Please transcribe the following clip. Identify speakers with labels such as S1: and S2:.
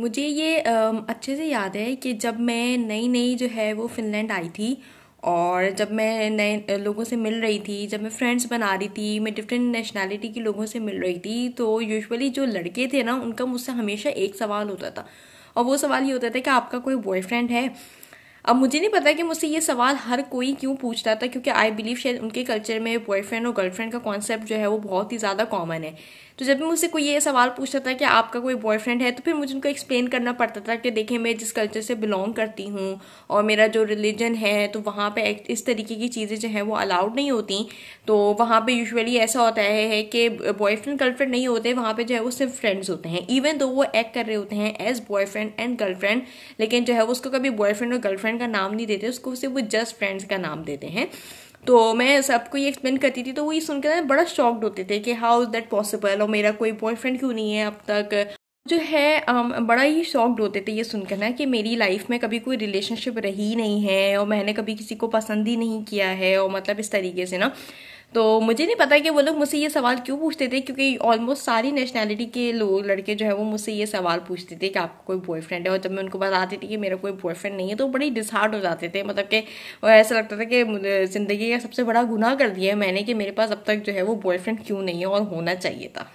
S1: मुझे ये अच्छे से याद है कि जब मैं नई नई जो है वो फिनलैंड आई थी और जब मैं नए लोगों से मिल रही थी जब मैं फ्रेंड्स बना रही थी मैं डिफरेंट नेशनैलिटी के लोगों से मिल रही थी तो यूजुअली जो लड़के थे ना उनका मुझसे हमेशा एक सवाल होता था और वो सवाल ये होता था कि आपका कोई बॉयफ्रेंड है अब मुझे नहीं पता कि मुझसे ये सवाल हर कोई क्यों पूछता था क्योंकि आई बिलीव शायद उनके कल्चर में बॉयफ्रेंड और गर्लफ्रेंड का कॉन्सेप्ट जो है वो बहुत ही ज़्यादा कॉमन है तो जब भी मुझसे कोई ये सवाल पूछता था कि आपका कोई बॉयफ्रेंड है तो फिर मुझे उनको एक्सप्लेन करना पड़ता था कि देखें मैं जिस कल्चर से बिलोंग करती हूँ और मेरा जो रिलीजन है तो वहाँ पे इस तरीके की चीज़ें जो हैं वो अलाउड नहीं होती तो वहाँ पर यूजली ऐसा होता है कि बॉयफ्रेंड गर्लफ्रेंड नहीं होते वहाँ पर जो है वो सिर्फ फ्रेंड्स होते हैं इवन दो वो एक्ट कर रहे होते हैं एज बॉयफ्रेंड एंड गर्लफ्रेंड लेकिन जो है वो उसको कभी बॉयफ्रेंड और गर्लफ्रेंड गर्लफ्रेंड का नाम नहीं देते उसको सिर्फ वो जस्ट फ्रेंड्स का नाम देते हैं तो मैं सबको ये एक्सप्लेन करती थी तो वो ये सुनकर बड़ा शॉक्ड होते थे कि हाउ इज़ दैट पॉसिबल और मेरा कोई बॉयफ्रेंड क्यों नहीं है अब तक जो है um, बड़ा ही शॉक्ड होते थे ये सुनकर ना कि मेरी लाइफ में कभी कोई रिलेशनशिप रही नहीं है और मैंने कभी किसी को पसंद ही नहीं किया है और मतलब इस तरीके से ना तो मुझे नहीं पता कि वो लोग मुझसे ये सवाल क्यों पूछते थे क्योंकि ऑलमोस्ट सारी नेशनैलिटी के लोग लड़के जो है वो मुझसे ये सवाल पूछते थे कि आपका कोई बॉयफ्रेंड है और जब मैं उनको बताती थी कि मेरा कोई बॉयफ्रेंड नहीं है तो बड़ी डिसहार्ट हो जाते थे मतलब कि ऐसा लगता था कि ज़िंदगी का सबसे बड़ा गुनाह कर दिया है मैंने कि मेरे पास अब तक जो है वो बॉयफ्रेंड क्यों नहीं है और होना चाहिए था